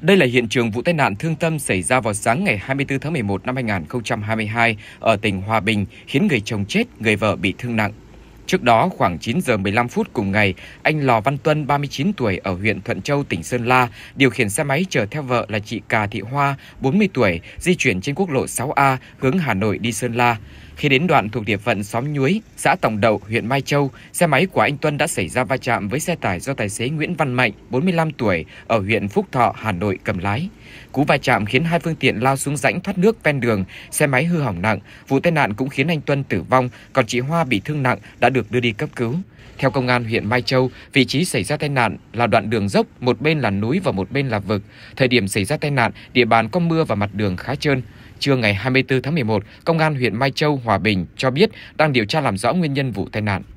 Đây là hiện trường vụ tai nạn thương tâm xảy ra vào sáng ngày 24 tháng 11 năm 2022 ở tỉnh Hòa Bình, khiến người chồng chết, người vợ bị thương nặng. Trước đó, khoảng 9 giờ 15 phút cùng ngày, anh Lò Văn Tuân, 39 tuổi, ở huyện Thuận Châu, tỉnh Sơn La, điều khiển xe máy chở theo vợ là chị Cà Thị Hoa, 40 tuổi, di chuyển trên quốc lộ 6A hướng Hà Nội đi Sơn La. Khi đến đoạn thuộc địa phận xóm Nhuế, xã Tổng Đậu, huyện Mai Châu, xe máy của anh Tuân đã xảy ra va chạm với xe tải do tài xế Nguyễn Văn Mạnh, 45 tuổi, ở huyện Phúc Thọ, Hà Nội cầm lái. Cú va chạm khiến hai phương tiện lao xuống rãnh thoát nước ven đường, xe máy hư hỏng nặng. Vụ tai nạn cũng khiến anh Tuân tử vong, còn chị Hoa bị thương nặng đã được đưa đi cấp cứu. Theo công an huyện Mai Châu, vị trí xảy ra tai nạn là đoạn đường dốc, một bên là núi và một bên là vực. Thời điểm xảy ra tai nạn, địa bàn có mưa và mặt đường khá trơn. Trưa ngày 24 tháng 11, Công an huyện Mai Châu, Hòa Bình cho biết đang điều tra làm rõ nguyên nhân vụ tai nạn.